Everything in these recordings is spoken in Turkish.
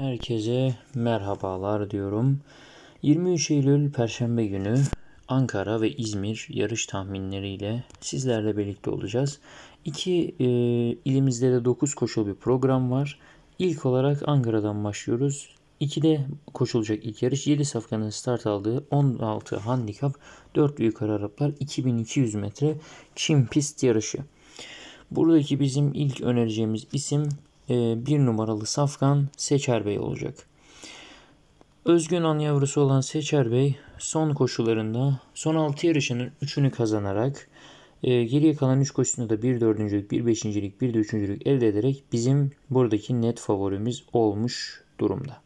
Herkese merhabalar diyorum. 23 Eylül Perşembe günü Ankara ve İzmir yarış tahminleriyle sizlerle birlikte olacağız. İki e, ilimizde de 9 koşul bir program var. İlk olarak Ankara'dan başlıyoruz. 2'de koşulacak ilk yarış 7 safkanın start aldığı 16 handikap 4 büyük Araplar 2200 metre Çin pist yarışı. Buradaki bizim ilk önereceğimiz isim e, bir numaralı safkan Seçer Bey olacak. Özgün an yavrusu olan Seçer Bey son koşularında son 6 yarışının 3'ünü kazanarak e, geriye kalan 3 koşusunda da 1 dördüncülük, 1 beşincilik, 1 de üçüncülük elde ederek bizim buradaki net favorimiz olmuş durumda.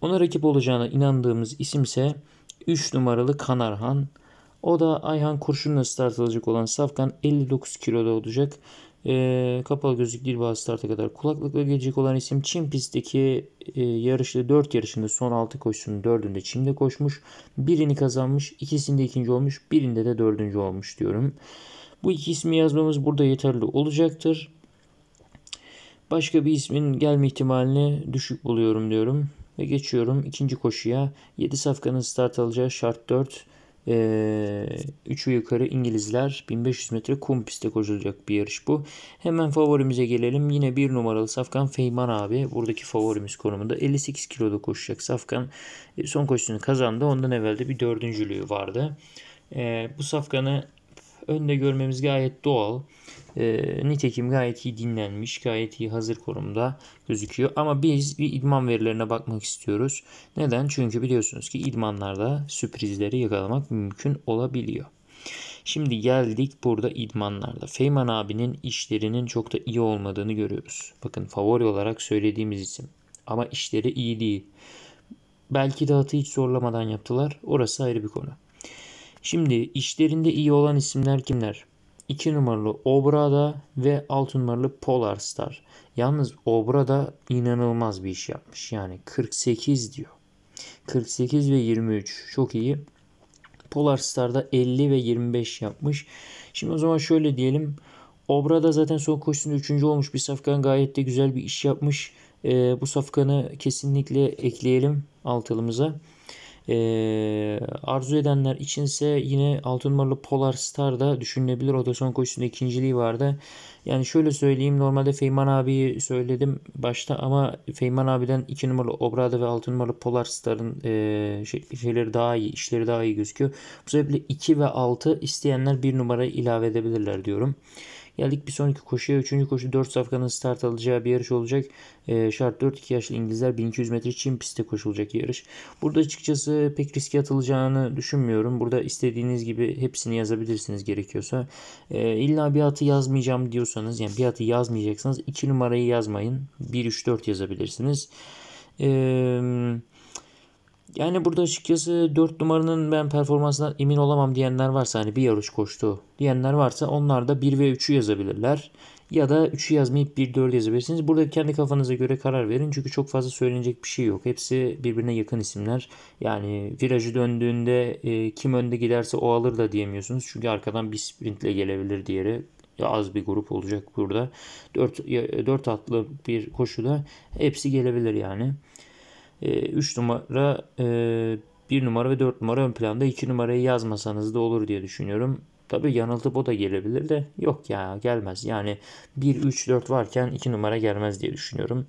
Ona rakip olacağına inandığımız isim ise 3 numaralı Kanarhan. O da Ayhan Kurşun'la start alacak olan Safkan 59 kiloda olacak. E, kapalı gözlük dil bağlı starta kadar kulaklıkla gelecek olan isim Çin pistteki e, yarışta 4 yarışında son 6 koşusunun 4'ünde Çin'de koşmuş. Birini kazanmış, ikisinde ikinci olmuş, birinde de dördüncü olmuş diyorum. Bu iki ismi yazmamız burada yeterli olacaktır. Başka bir ismin gelme ihtimalini düşük buluyorum diyorum. Ve geçiyorum ikinci koşuya. 7 safkanın start alacağı şart 4. Ee, üçü yukarı İngilizler 1500 metre kum pistte koşulacak bir yarış bu. Hemen favorimize gelelim. Yine bir numaralı Safkan Feyman abi. Buradaki favorimiz konumunda 58 kiloda koşacak Safkan. Son koşusunu kazandı. Ondan evvel de bir dördüncülüğü vardı. Ee, bu Safkan'ı önde görmemiz gayet doğal. E, nitekim gayet iyi dinlenmiş, gayet iyi hazır konumda gözüküyor. Ama biz bir idman verilerine bakmak istiyoruz. Neden? Çünkü biliyorsunuz ki idmanlarda sürprizleri yakalamak mümkün olabiliyor. Şimdi geldik burada idmanlarda. Feyman abinin işlerinin çok da iyi olmadığını görüyoruz. Bakın favori olarak söylediğimiz isim. Ama işleri iyi değil. Belki de atı hiç zorlamadan yaptılar. Orası ayrı bir konu. Şimdi işlerinde iyi olan isimler kimler? 2 numaralı Obrada ve 6 numaralı Polar Star. Yalnız Obrada inanılmaz bir iş yapmış. Yani 48 diyor. 48 ve 23 çok iyi. Polar Star'da 50 ve 25 yapmış. Şimdi o zaman şöyle diyelim. Obrada zaten son koşusunda 3. olmuş. Bir safkan gayet de güzel bir iş yapmış. E, bu safkanı kesinlikle ekleyelim altılımıza. E, arzu edenler içinse yine 6 numaralı Polar Star da düşünülebilir. O da son koşusunda ikinciliği vardı. Yani şöyle söyleyeyim normalde Feyman abiyi söyledim başta ama Feyman abiden 2 numaralı Obrada ve 6 numaralı Polar Star'ın e, şey, şeyleri daha iyi, işleri daha iyi gözüküyor. Bu sebeple 2 ve 6 isteyenler 1 numara ilave edebilirler diyorum. Geldik bir sonraki koşuya. Üçüncü koşu 4 safkanın start alacağı bir yarış olacak. E, şart 4-2 yaşlı İngilizler 1200 metre Çin pistte koşulacak yarış. Burada açıkçası pek riske atılacağını düşünmüyorum. Burada istediğiniz gibi hepsini yazabilirsiniz gerekiyorsa. E, illa bir atı yazmayacağım diyorsanız yani bir atı yazmayacaksanız 2 numarayı yazmayın. 1-3-4 yazabilirsiniz. Eee yani burada açıkçası 4 numaranın ben performansından emin olamam diyenler varsa hani bir yarış koştu diyenler varsa onlar da 1 ve 3'ü yazabilirler. Ya da 3'ü yazmayıp 1 4 yazabilirsiniz. Burada kendi kafanıza göre karar verin. Çünkü çok fazla söylenecek bir şey yok. Hepsi birbirine yakın isimler. Yani virajı döndüğünde e, kim önde giderse o alır da diyemiyorsunuz. Çünkü arkadan bir sprintle gelebilir diğeri az bir grup olacak burada. 4, 4 atlı bir koşuda hepsi gelebilir yani. 3 ee, numara 1 e, numara ve 4 numara ön planda 2 numarayı yazmasanız da olur diye düşünüyorum. Tabii yanıltıp o da gelebilir de yok ya gelmez. Yani 1, 3, 4 varken 2 numara gelmez diye düşünüyorum.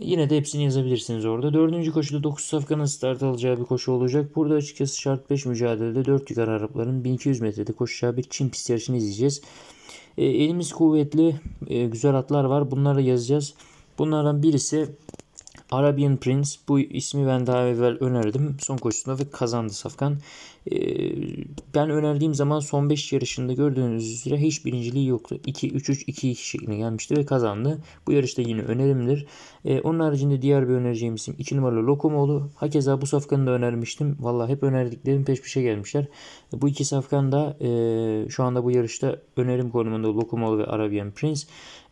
Yine de hepsini yazabilirsiniz orada. Dördüncü koşuda 9 safkanın start alacağı bir koşu olacak. Burada açıkçası şart 5 mücadelede 4 yukarı Arapların 1200 metrede koşacağı bir Çin pist yarışını izleyeceğiz. E, elimiz kuvvetli e, güzel atlar var. Bunları yazacağız. Bunlardan birisi Arabian Prince bu ismi ben daha evvel önerdim. Son koşusunda ve kazandı Safkan. Ee, ben önerdiğim zaman son 5 yarışında gördüğünüz üzere hiç birinciliği yoktu. 2 3 3 2 şeklinde gelmişti ve kazandı. Bu yarışta yine önerimdir. Ee, onun haricinde diğer bir önereceğim isim 2 numaralı Lokomoğlu. Hakeza bu safkanı da önermiştim. Valla hep önerdiklerim peş peşe gelmişler. Bu iki safkan da e, şu anda bu yarışta önerim konumunda Lokomoğlu ve Arabian Prince.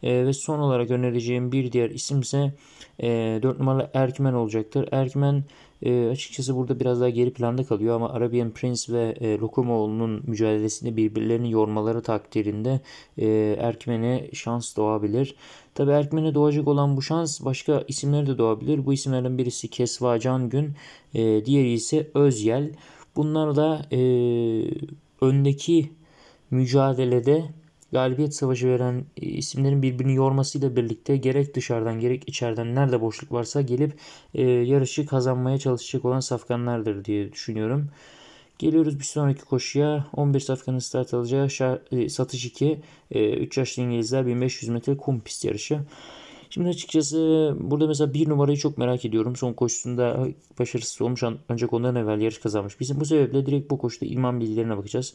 E, ve son olarak önereceğim bir diğer isim ise 4 e, numaralı Erkmen olacaktır. Erkmen e, açıkçası burada biraz daha geri planda kalıyor ama Arabian Prince ve e, Lokumoğlu'nun mücadelesinde birbirlerini yormaları takdirinde e, Erkmen'e şans doğabilir. Tabi Erkmen'e doğacak olan bu şans başka isimlere de doğabilir. Bu isimlerin birisi Kesva Cangün, e, diğeri ise Özyel. Bunlar da e, öndeki mücadelede galibiyet savaşı veren e, isimlerin birbirini yormasıyla birlikte gerek dışarıdan gerek içeriden nerede boşluk varsa gelip e, yarışı kazanmaya çalışacak olan safkanlardır diye düşünüyorum. Geliyoruz bir sonraki koşuya. 11 safkanın start alacağı şar, e, satış 2 e, 3 yaşlı İngilizler 1500 metre kum pist yarışı. Şimdi açıkçası burada mesela bir numarayı çok merak ediyorum. Son koşusunda başarısız olmuş ancak ondan evvel yarış kazanmış. Bizim bu sebeple direkt bu koşuda ilman bilgilerine bakacağız.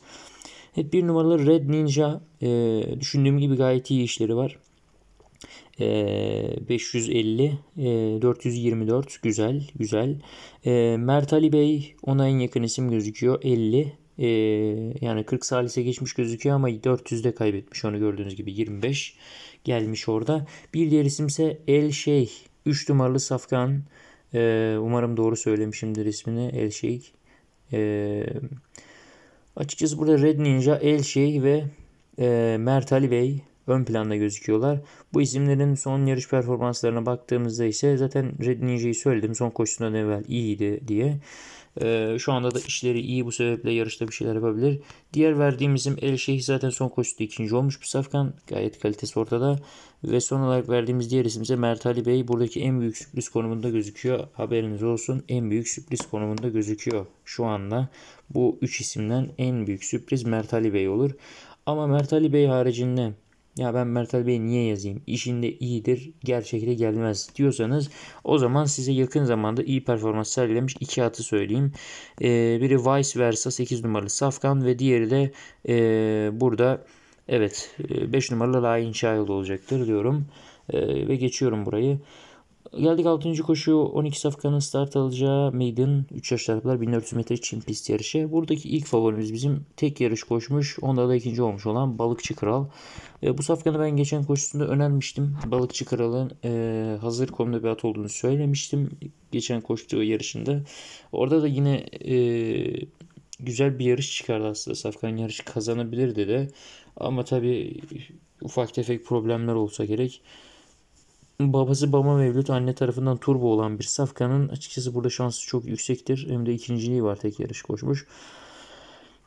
Hep bir numaralı Red Ninja e, düşündüğüm gibi gayet iyi işleri var. E, 550 e, 424 güzel güzel. E, Mert Ali Bey ona en yakın isim gözüküyor 50 e, yani 40 salise geçmiş gözüküyor ama 400'de kaybetmiş onu gördüğünüz gibi 25 gelmiş orada. Bir diğer isimse El Şey, 3 numaralı Safkan e, umarım doğru söylemişimdir ismini El Şeyh. E, Açıkçası burada Red Ninja, Elşey ve e, Mert Ali Bey ön planda gözüküyorlar. Bu isimlerin son yarış performanslarına baktığımızda ise zaten Red Ninja'yı söyledim. Son koşusundan evvel iyiydi diye. Ee, şu anda da işleri iyi bu sebeple yarışta bir şeyler yapabilir. Diğer verdiğim isim El Şeyh zaten son koşuda ikinci olmuş bu safkan. Gayet kalitesi ortada. Ve son olarak verdiğimiz diğer isim ise Mert Ali Bey. Buradaki en büyük sürpriz konumunda gözüküyor. Haberiniz olsun en büyük sürpriz konumunda gözüküyor şu anda. Bu üç isimden en büyük sürpriz Mert Ali Bey olur. Ama Mert Ali Bey haricinde ya ben Mert Ali Bey'i niye yazayım? İşinde iyidir, gerçekte gelmez diyorsanız o zaman size yakın zamanda iyi performans sergilemiş iki atı söyleyeyim. Ee, biri Vice Versa 8 numaralı Safkan ve diğeri de e, burada evet 5 e, numaralı Lion Child olacaktır diyorum. E, ve geçiyorum burayı. Geldik 6. koşu 12 safkanın start alacağı Maiden 3 yaşlar kadar 1400 metre Çin pist yarışı. Buradaki ilk favorimiz bizim tek yarış koşmuş. Onda da ikinci olmuş olan Balıkçı Kral. E, bu safkanı ben geçen koşusunda önermiştim. Balıkçı Kral'ın e, hazır konuda bir at olduğunu söylemiştim. Geçen koştuğu yarışında. Orada da yine e, güzel bir yarış çıkardı aslında. Safkan yarışı kazanabilirdi de. Ama tabi ufak tefek problemler olsa gerek. Babası Bama Mevlüt anne tarafından turbo olan bir Safkan'ın açıkçası burada şansı çok yüksektir. Hem de ikinciliği var tek yarış koşmuş.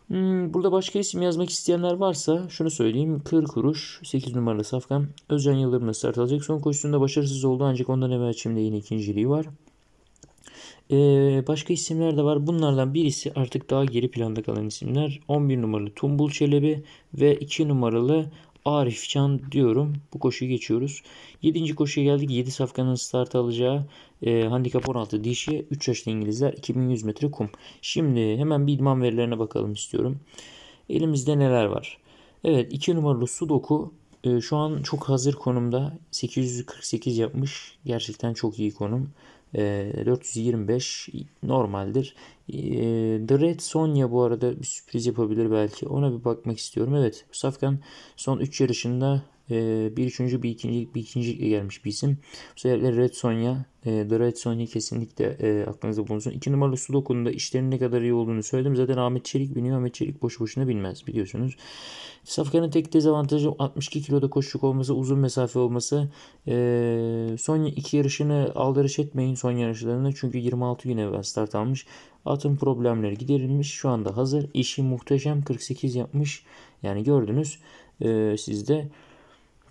Hmm, burada başka isim yazmak isteyenler varsa şunu söyleyeyim. 40 kuruş 8 numaralı Safkan. Özcan Yıldırım'la sert alacak. Son koşusunda başarısız oldu ancak ondan evvel şimdi yine ikinciliği var. Ee, başka isimler de var. Bunlardan birisi artık daha geri planda kalan isimler. 11 numaralı Tumbul Çelebi ve 2 numaralı Arif Can diyorum. Bu koşuyu geçiyoruz. 7. koşuya geldik. 7 safkanın start alacağı e, handikap 16 dişi 3 yaşlı İngilizler 2100 metre kum. Şimdi hemen bir idman verilerine bakalım istiyorum. Elimizde neler var? Evet 2 numaralı Sudoku e, şu an çok hazır konumda. 848 yapmış. Gerçekten çok iyi konum. 425 normaldir. E, The Red Sonya bu arada bir sürpriz yapabilir belki. Ona bir bakmak istiyorum. Evet Safkan son 3 yarışında ee, bir üçüncü bir ikinci bir ikinci gelmiş bir isim. Bu sebeple Red Sonja. E, The Red Sonja kesinlikle e, aklınızda bulunsun. İki numaralı Sudoku'nun da işlerin ne kadar iyi olduğunu söyledim. Zaten Ahmet Çelik biniyor. Ahmet Çelik boşu boşuna binmez biliyorsunuz. Safkan'ın tek dezavantajı 62 kiloda koşucuk olması, uzun mesafe olması. E, ee, son iki yarışını aldırış etmeyin son yarışlarını. Çünkü 26 gün evvel start almış. Atın problemleri giderilmiş. Şu anda hazır. İşi muhteşem 48 yapmış. Yani gördünüz e, sizde.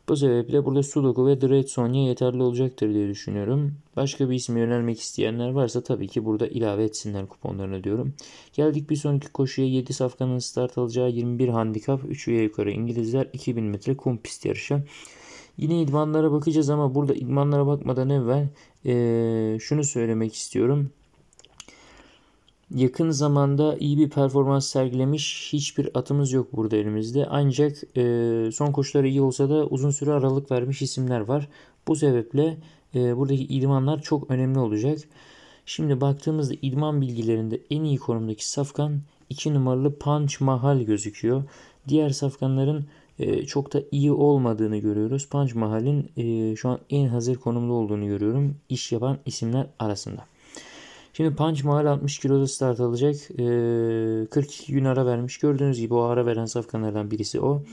Bu sebeple burada Sudoku ve Dread Sonya yeterli olacaktır diye düşünüyorum. Başka bir isme yönelmek isteyenler varsa tabii ki burada ilave etsinler kuponlarını diyorum. Geldik bir sonraki koşuya 7 safkanın start alacağı 21 handikap 3 üye yukarı İngilizler 2000 metre kum pist yarışı. Yine idmanlara bakacağız ama burada idmanlara bakmadan evvel ee, şunu söylemek istiyorum. Yakın zamanda iyi bir performans sergilemiş hiçbir atımız yok burada elimizde. Ancak e, son koşuları iyi olsa da uzun süre aralık vermiş isimler var. Bu sebeple e, buradaki idmanlar çok önemli olacak. Şimdi baktığımızda idman bilgilerinde en iyi konumdaki safkan 2 numaralı Punch Mahal gözüküyor. Diğer safkanların e, çok da iyi olmadığını görüyoruz. Punch Mahal'in e, şu an en hazır konumda olduğunu görüyorum iş yapan isimler arasında. Şimdi Punch Mahal 60 kiloda start alacak. Ee, 42 gün ara vermiş. Gördüğünüz gibi o ara veren safkanlardan birisi o.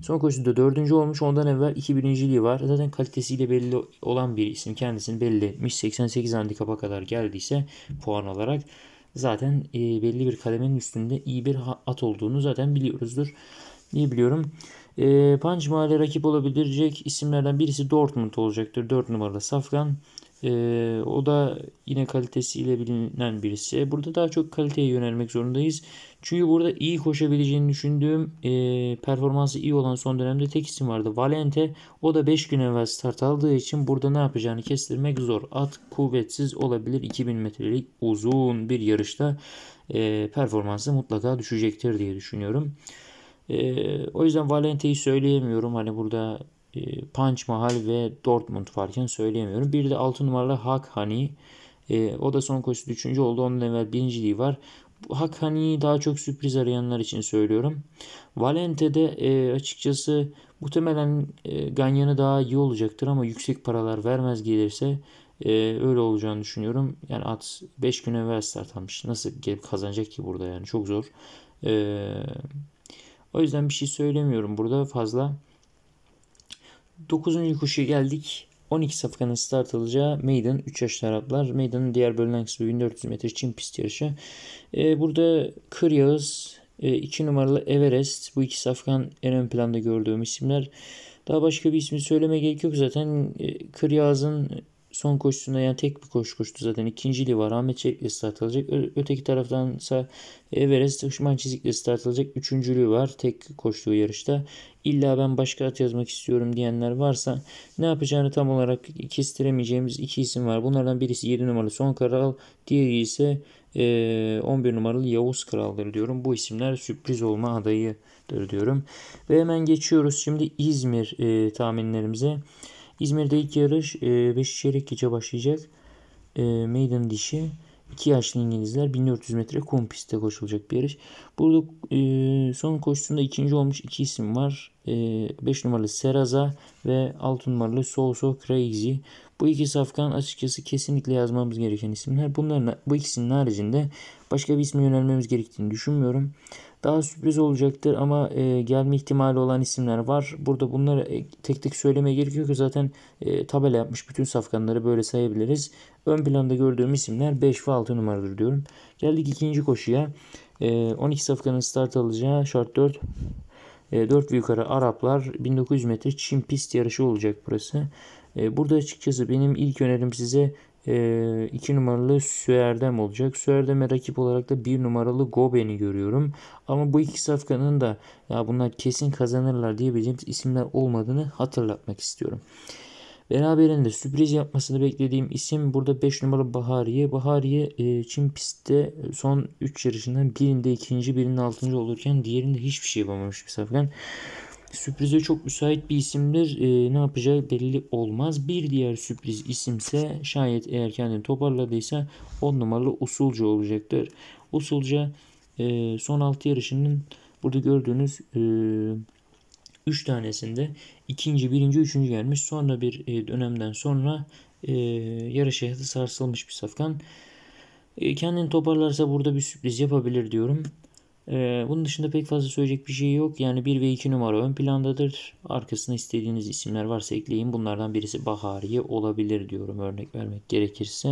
Son koşuda dördüncü olmuş. Ondan evvel iki birinciliği var. Zaten kalitesiyle belli olan bir isim. Kendisini belli etmiş. 88 handikapa kadar geldiyse puan alarak zaten e, belli bir kalemin üstünde iyi bir at olduğunu zaten biliyoruzdur. İyi biliyorum. E, Punch Mahal'e rakip olabilecek isimlerden birisi Dortmund olacaktır. 4 numaralı Safkan. Ee, o da yine kalitesiyle bilinen birisi. Burada daha çok kaliteye yönelmek zorundayız. Çünkü burada iyi koşabileceğini düşündüğüm e, performansı iyi olan son dönemde tek isim vardı. Valente o da 5 gün evvel start aldığı için burada ne yapacağını kestirmek zor. At kuvvetsiz olabilir 2000 metrelik uzun bir yarışta e, performansı mutlaka düşecektir diye düşünüyorum. E, o yüzden Valente'yi söyleyemiyorum. Hani burada ee, Punch Mahal ve Dortmund farkını söyleyemiyorum. Bir de 6 numaralı Hak Hani. E, o da son koşusu 3. oldu. Onun evvel birinciliği var. Hak Hani'yi daha çok sürpriz arayanlar için söylüyorum. Valente'de e, açıkçası muhtemelen e, Ganyan'ı daha iyi olacaktır ama yüksek paralar vermez gelirse e, öyle olacağını düşünüyorum. Yani at 5 gün evvel start almış. Nasıl gelip kazanacak ki burada yani çok zor. E, o yüzden bir şey söylemiyorum burada fazla. 9. kuşu geldik. 12 safkanın start alacağı Maiden 3 yaşlı Araplar. Maiden'ın diğer bölünen kısmı 1400 metre Çin pist yarışı. Ee, burada Kır Yağız, 2 e, numaralı Everest. Bu iki safkan en ön planda gördüğüm isimler. Daha başka bir ismi söyleme gerek yok zaten. E, Kır Yağız'ın son koşusunda yani tek bir koşu koştu zaten. İkinciliği var. Ahmet Çelik'le start alacak. öteki taraftan ise Everest Işman Çizik'le start alacak. Üçüncülüğü var tek koştuğu yarışta. İlla ben başka at yazmak istiyorum diyenler varsa ne yapacağını tam olarak kestiremeyeceğimiz iki isim var. Bunlardan birisi 7 numaralı Son kral, Diğeri ise e, 11 numaralı Yavuz Kral'dır diyorum. Bu isimler sürpriz olma adayıdır diyorum. Ve hemen geçiyoruz şimdi İzmir e, tahminlerimize. İzmir'de ilk yarış e, Beşikçeyrek gece başlayacak. E, dişi 2 yaşlı İngilizler 1400 metre kum pistte koşulacak bir yarış. Burada e, son koşusunda ikinci olmuş iki isim var. 5 e, numaralı Seraza ve 6 numaralı Soso Crazy. Bu iki safkan açıkçası kesinlikle yazmamız gereken isimler. Bunların bu ikisinin haricinde başka bir isme yönelmemiz gerektiğini düşünmüyorum. Daha sürpriz olacaktır ama e, gelme ihtimali olan isimler var. Burada bunları e, tek tek söylemeye gerek yok. Zaten e, tabela yapmış bütün safkanları böyle sayabiliriz. Ön planda gördüğüm isimler 5 ve 6 numaradır diyorum. Geldik ikinci koşuya. E, 12 safkanın start alacağı şart 4. 4 e, ve yukarı Araplar 1900 metre Çin pist yarışı olacak burası. E, burada açıkçası benim ilk önerim size e, numaralı Süerdem olacak. Süerdem'e rakip olarak da 1 numaralı Goben'i görüyorum. Ama bu iki safkanın da ya bunlar kesin kazanırlar diyebileceğimiz isimler olmadığını hatırlatmak istiyorum. Beraberinde sürpriz yapmasını beklediğim isim burada 5 numaralı Bahariye. Bahariye e, Çin pistte son 3 yarışından birinde ikinci birinde altıncı olurken diğerinde hiçbir şey yapamamış bir safkan sürprize çok müsait bir isimdir. E, ne yapacağı belli olmaz. Bir diğer sürpriz isimse şayet eğer kendini toparladıysa 10 numaralı Usulca olacaktır. Usulca e, son 6 yarışının burada gördüğünüz e, 3 tanesinde ikinci, birinci, üçüncü gelmiş. Sonra bir e, dönemden sonra e, yarış hayatı sarsılmış bir safkan. E, kendini toparlarsa burada bir sürpriz yapabilir diyorum. Ee, bunun dışında pek fazla söyleyecek bir şey yok. Yani 1 ve 2 numara ön plandadır. Arkasına istediğiniz isimler varsa ekleyin. Bunlardan birisi Bahari olabilir diyorum örnek vermek gerekirse.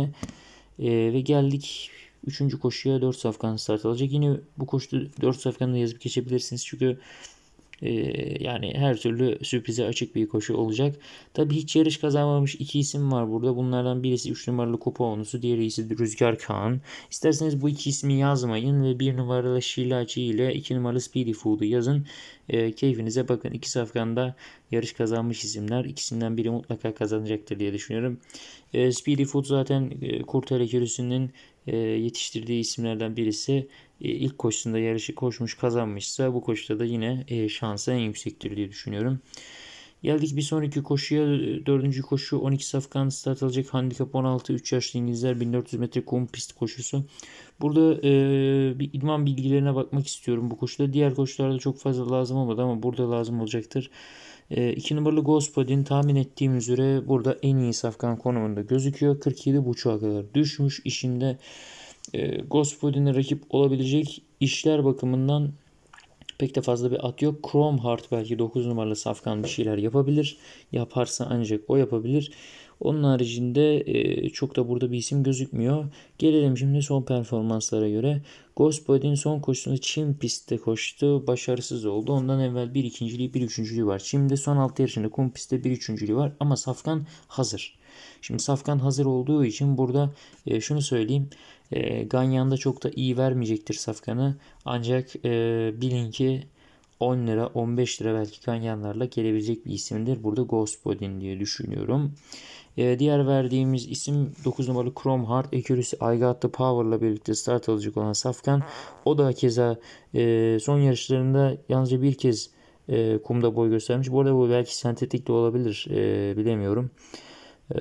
Ee, ve geldik 3. koşuya 4 safkan start alacak. Yine bu koşuda 4 safkanla yazıp geçebilirsiniz. Çünkü ee, yani her türlü sürprize açık bir koşu olacak. Tabi hiç yarış kazanmamış iki isim var burada. Bunlardan birisi 3 numaralı kupa onusu. Diğeri ise Rüzgar Kağan. İsterseniz bu iki ismi yazmayın ve 1 numaralı Şilaci ile 2 numaralı Speedy Food'u yazın. E, keyfinize bakın. İki safkanda yarış kazanmış isimler. İkisinden biri mutlaka kazanacaktır diye düşünüyorum. E, Speedy Food zaten e, Kurt Harekürüsü'nün e, yetiştirdiği isimlerden birisi. E, ilk koşusunda yarışı koşmuş kazanmışsa bu koşuda da yine e, şansı en yüksektir diye düşünüyorum. Geldik bir sonraki koşuya. Dördüncü koşu 12 safkan start alacak. Handikap 16. 3 yaşlı İngilizler 1400 metre kum pist koşusu. Burada e, bir idman bilgilerine bakmak istiyorum bu koşuda. Diğer koşularda çok fazla lazım olmadı ama burada lazım olacaktır. 2 e, numaralı Gospodin tahmin ettiğim üzere burada en iyi safkan konumunda gözüküyor. 47.5'a kadar düşmüş. işinde e, ee, Gospodin'e rakip olabilecek işler bakımından pek de fazla bir at yok. Chrome Heart belki 9 numaralı safkan bir şeyler yapabilir. Yaparsa ancak o yapabilir. Onun haricinde e, çok da burada bir isim gözükmüyor. Gelelim şimdi son performanslara göre. Gospodin son koşusunda Çim pistte koştu. Başarısız oldu. Ondan evvel bir ikinciliği bir üçüncülüğü var. Şimdi son altı yarışında kum pistte bir üçüncülüğü var. Ama Safkan hazır. Şimdi Safkan hazır olduğu için burada e, şunu söyleyeyim. E, ee, da çok da iyi vermeyecektir Safkan'ı. Ancak e, bilin ki 10 lira 15 lira belki Ganyanlarla gelebilecek bir isimdir. Burada Gospodin diye düşünüyorum. E, diğer verdiğimiz isim 9 numaralı Chrome Kromhart. Ekürüsü Aygatlı Power'la birlikte start alacak olan Safkan. O da keza e, son yarışlarında yalnızca bir kez e, kumda boy göstermiş. Bu arada bu belki sentetik de olabilir. E, bilemiyorum. Ee,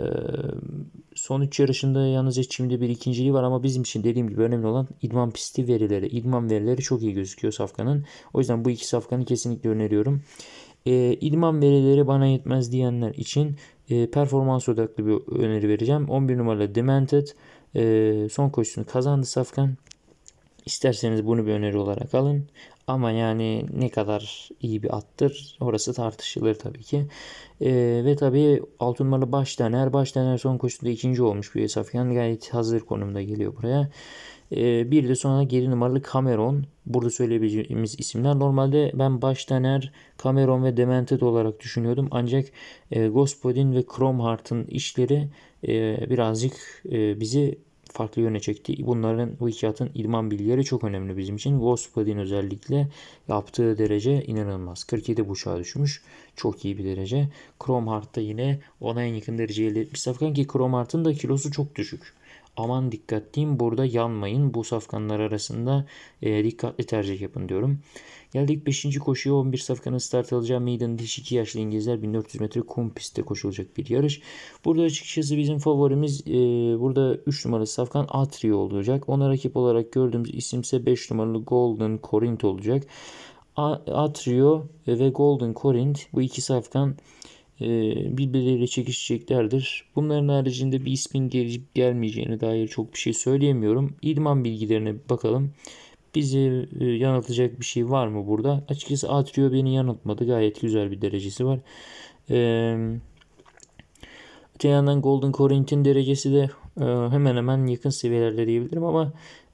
son 3 yarışında yalnız Çim'de bir ikinciliği var ama bizim için dediğim gibi önemli olan idman pisti verileri. İdman verileri çok iyi gözüküyor Safkan'ın. O yüzden bu iki Safkan'ı kesinlikle öneriyorum. Ee, idman verileri bana yetmez diyenler için e, performans odaklı bir öneri vereceğim. 11 numaralı Demented e, son koşusunu kazandı Safkan. İsterseniz bunu bir öneri olarak alın. Ama yani ne kadar iyi bir attır orası tartışılır tabii ki. E, ve tabii 6 numaralı Başdener. Başdener son koşuda ikinci olmuş bir Safyan. Gayet hazır konumda geliyor buraya. E, bir de sonra geri numaralı Cameron. Burada söyleyebileceğimiz isimler. Normalde ben Başdener, Cameron ve Demented olarak düşünüyordum. Ancak e, Gospodin ve Kromhart'ın işleri e, birazcık e, bizi farklı yöne çekti. Bunların bu hikayatın atın idman bilgileri çok önemli bizim için. Wolfspad'in özellikle yaptığı derece inanılmaz. 47 buçuğa düşmüş. Çok iyi bir derece. Kromhart da yine ona en yakın derece elde safkan ki Kromhart'ın da kilosu çok düşük. Aman dikkatliyim burada yanmayın. Bu safkanlar arasında e, dikkatli tercih yapın diyorum. Geldik 5. koşuya 11 safkanın start alacağı meydan diş 2 yaşlı İngilizler 1400 metre kum pistte koşulacak bir yarış. Burada açıkçası bizim favorimiz e, burada 3 numaralı safkan Atrio olacak. Ona rakip olarak gördüğümüz isimse 5 numaralı Golden Corinth olacak. Atrio ve Golden Corinth bu iki safkan e, birbirleriyle çekişeceklerdir. Bunların haricinde bir ismin gelip gelmeyeceğine dair çok bir şey söyleyemiyorum. İdman bilgilerine bakalım. Bizi e, yanıltacak bir şey var mı burada? Açıkçası Atrio beni yanıltmadı. Gayet güzel bir derecesi var. öte yandan Golden Corinth'in derecesi de e, hemen hemen yakın seviyelerde diyebilirim ama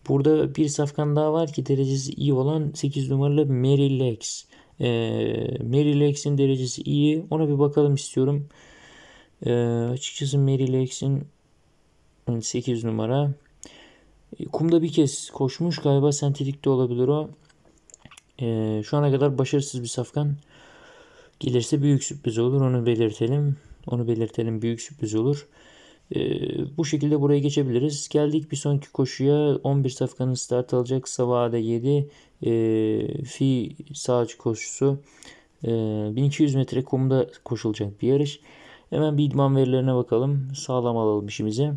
burada bir safkan daha var ki derecesi iyi olan 8 numaralı Mary Lex. Mary Lex'in derecesi iyi. Ona bir bakalım istiyorum. E, açıkçası Mary Lex'in 8 numara Kumda bir kez koşmuş galiba sentetikte olabilir o. Ee, şu ana kadar başarısız bir safkan gelirse büyük sürpriz olur onu belirtelim. Onu belirtelim büyük sürpriz olur. Ee, bu şekilde buraya geçebiliriz. Geldik bir sonraki koşuya 11 safkanın start alacak. Savade ee, 7 e, fi sağcı koşusu. E, ee, 1200 metre kumda koşulacak bir yarış. Hemen bir idman verilerine bakalım. Sağlam alalım işimizi.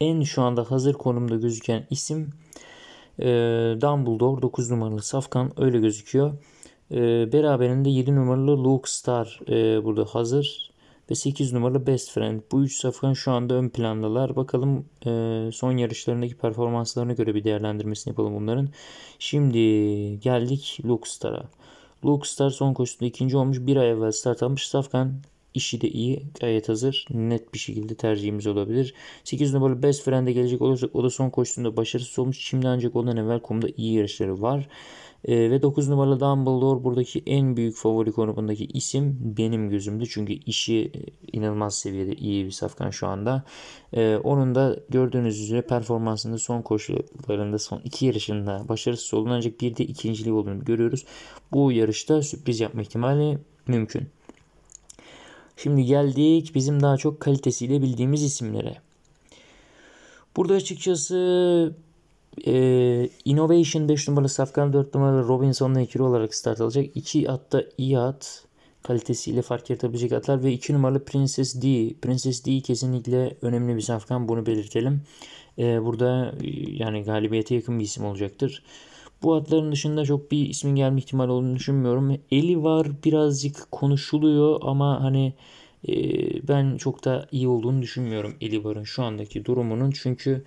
En şu anda hazır konumda gözüken isim e, Dumbledore 9 numaralı Safkan öyle gözüküyor. E, beraberinde 7 numaralı Luke Star e, burada hazır. Ve 8 numaralı Best Friend. Bu 3 safkan şu anda ön plandalar. Bakalım e, son yarışlarındaki performanslarına göre bir değerlendirmesini yapalım bunların. Şimdi geldik Luke Star'a. Luke Star son koşusunda ikinci olmuş. Bir ay evvel start almış. Safkan İşi de iyi. Gayet hazır. Net bir şekilde tercihimiz olabilir. 8 numaralı Best Friend'e gelecek olursak o da son koştuğunda başarısız olmuş. Şimdi ancak ondan evvel kumda iyi yarışları var. E, ve 9 numaralı Dumbledore buradaki en büyük favori konumundaki isim benim gözümde. Çünkü işi e, inanılmaz seviyede iyi bir safkan şu anda. E, onun da gördüğünüz üzere performansında son koşularında son iki yarışında başarısız olduğunu ancak bir de ikinciliği olduğunu görüyoruz. Bu yarışta sürpriz yapma ihtimali mümkün. Şimdi geldik bizim daha çok kalitesiyle bildiğimiz isimlere. Burada açıkçası e, Innovation 5 numaralı Safkan 4 numaralı Robinson'la ikili olarak start alacak. 2 atta iyi at kalitesiyle fark yaratabilecek atlar ve 2 numaralı Princess D. Princess D kesinlikle önemli bir safkan bunu belirtelim. Ee, burada yani galibiyete yakın bir isim olacaktır. Bu adların dışında çok bir ismin gelme ihtimali olduğunu düşünmüyorum. Eli var birazcık konuşuluyor ama hani e, ben çok da iyi olduğunu düşünmüyorum Eli varın şu andaki durumunun. Çünkü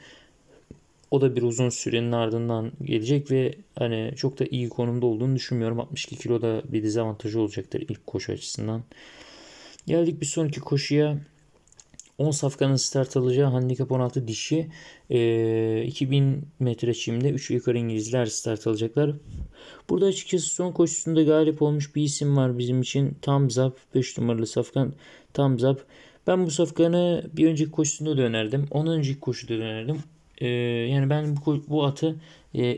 o da bir uzun sürenin ardından gelecek ve hani çok da iyi konumda olduğunu düşünmüyorum. 62 kilo da bir dezavantajı olacaktır ilk koşu açısından. Geldik bir sonraki koşuya. 10 safkanın start alacağı handikap 16 dişi. E, 2000 metre çimde 3 yukarı İngilizler start alacaklar. Burada açıkçası son koşusunda galip olmuş bir isim var bizim için. Thumbs up 5 numaralı safkan Thumbs up. Ben bu safkanı bir önceki koşusunda dönerdim, önerdim. önceki koşuda dönerdim. E, yani ben bu, bu atı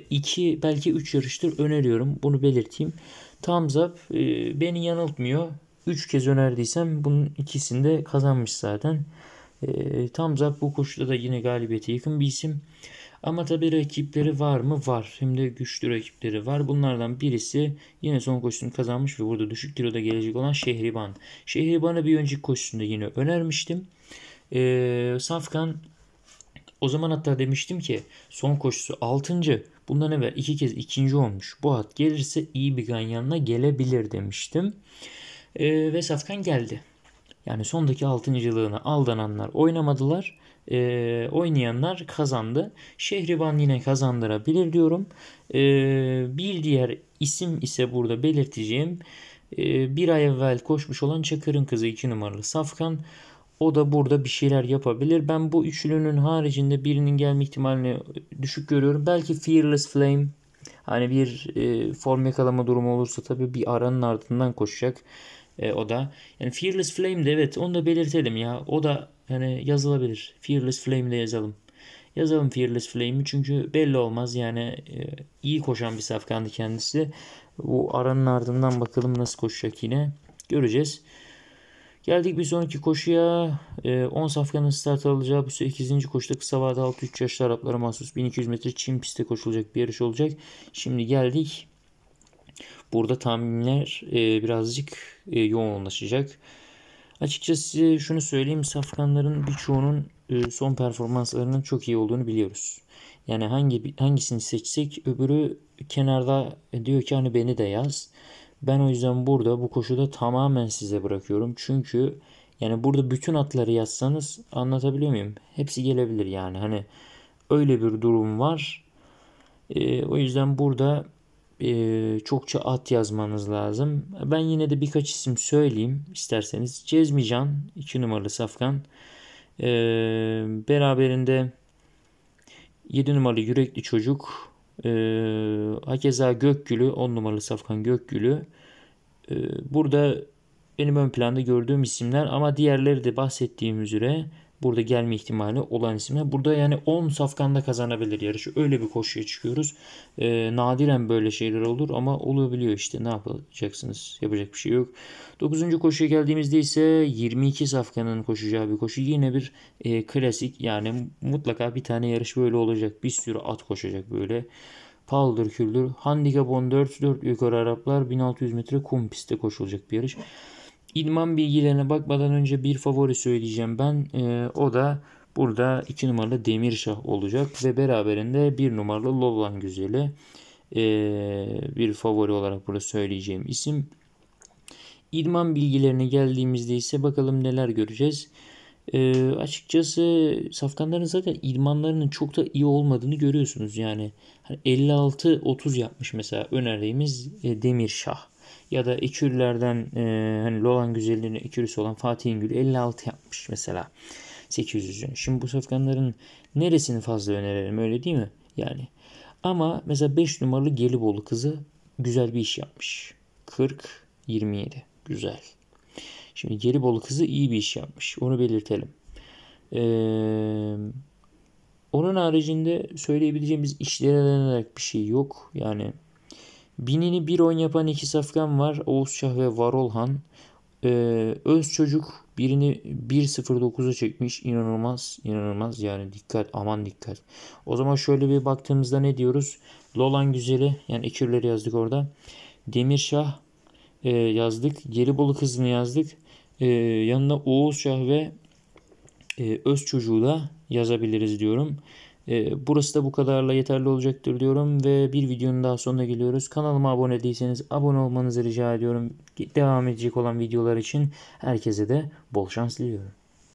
2 e, belki 3 yarıştır öneriyorum. Bunu belirteyim. Thumbs up e, beni yanıltmıyor. 3 kez önerdiysem bunun ikisini de kazanmış zaten. E, ee, Tamzak bu koşuda da yine galibiyete yakın bir isim. Ama tabii rakipleri var mı? Var. Hem de güçlü rakipleri var. Bunlardan birisi yine son koşusunu kazanmış ve burada düşük kiloda gelecek olan Şehriban. Şehriban'ı bir önceki koşusunda yine önermiştim. E, Safkan o zaman hatta demiştim ki son koşusu 6. Bundan evvel iki kez ikinci olmuş. Bu at gelirse iyi bir ganyanla gelebilir demiştim e, ve Safkan geldi. Yani sondaki 6. yılığına aldananlar oynamadılar. E, oynayanlar kazandı. Şehriban yine kazandırabilir diyorum. E, bir diğer isim ise burada belirteceğim. E, bir ay evvel koşmuş olan Çakır'ın kızı 2 numaralı Safkan. O da burada bir şeyler yapabilir. Ben bu üçlünün haricinde birinin gelme ihtimalini düşük görüyorum. Belki Fearless Flame hani bir e, form yakalama durumu olursa tabii bir aranın ardından koşacak. E, o da yani Fearless Flame de evet onu da belirtelim ya. O da yani yazılabilir. Fearless Flame de yazalım. Yazalım Fearless Flame'i çünkü belli olmaz yani e, iyi koşan bir safkandı kendisi. Bu aranın ardından bakalım nasıl koşacak yine. Göreceğiz. Geldik bir sonraki koşuya. 10 e, safkanın start alacağı bu 8. koşuda kısa vade 6-3 yaşlı Araplara mahsus 1200 metre çim pistte koşulacak bir yarış olacak. Şimdi geldik Burada tahminler e, birazcık e, yoğunlaşacak. Açıkçası size şunu söyleyeyim. Safkanların birçoğunun e, son performanslarının çok iyi olduğunu biliyoruz. Yani hangi hangisini seçsek öbürü kenarda diyor ki hani beni de yaz. Ben o yüzden burada bu koşuda tamamen size bırakıyorum. Çünkü yani burada bütün atları yazsanız anlatabiliyor muyum? Hepsi gelebilir yani. Hani öyle bir durum var. E, o yüzden burada çokça at yazmanız lazım. Ben yine de birkaç isim söyleyeyim isterseniz. Cezmican 2 numaralı Safkan. beraberinde 7 numaralı Yürekli Çocuk. Hakeza Gökgülü 10 numaralı Safkan Gökgülü. burada benim ön planda gördüğüm isimler ama diğerleri de bahsettiğim üzere Burada gelme ihtimali olan isimler. Burada yani 10 safkanda kazanabilir yarışı. Öyle bir koşuya çıkıyoruz. Ee, nadiren böyle şeyler olur ama olabiliyor işte. Ne yapacaksınız? Yapacak bir şey yok. 9. koşuya geldiğimizde ise 22 safkanın koşacağı bir koşu. Yine bir e, klasik yani mutlaka bir tane yarış böyle olacak. Bir sürü at koşacak böyle. Paldır küldür. Handikap 14-4 yukarı Araplar 1600 metre kum pistte koşulacak bir yarış. İdman bilgilerine bakmadan önce bir favori söyleyeceğim ben. E, o da burada 2 numaralı Demirşah olacak ve beraberinde 1 numaralı Lolan Güzeli e, bir favori olarak burada söyleyeceğim isim. İdman bilgilerine geldiğimizde ise bakalım neler göreceğiz. E, açıkçası safkanların zaten idmanlarının çok da iyi olmadığını görüyorsunuz. Yani 56-30 hani yapmış mesela önerdiğimiz e, Demirşah. Ya da Ekürlerden e, hani Lolan güzelliğine Ekürüsü olan Fatih İngül 56 yapmış mesela 800 800'ün. Şimdi bu safkanların neresini fazla önerelim öyle değil mi? Yani ama mesela 5 numaralı Gelibolu kızı güzel bir iş yapmış. 40 27 güzel. Şimdi Gelibolu kızı iyi bir iş yapmış. Onu belirtelim. Ee, onun haricinde söyleyebileceğimiz işlere dayanarak bir şey yok. Yani Binini bir on yapan iki safkan var. Oğuz Şah ve Varolhan. Ee, öz çocuk birini 1.09'a çekmiş. İnanılmaz inanılmaz yani dikkat aman dikkat. O zaman şöyle bir baktığımızda ne diyoruz? Lolan Güzeli yani ekürleri yazdık orada. Demirşah e, yazdık. Gelibolu kızını yazdık. E, yanına Şah ve e, öz çocuğu da yazabiliriz diyorum. Ee, burası da bu kadarla yeterli olacaktır diyorum ve bir videonun daha sonuna geliyoruz. Kanalıma abone değilseniz abone olmanızı rica ediyorum. Devam edecek olan videolar için herkese de bol şans diliyorum.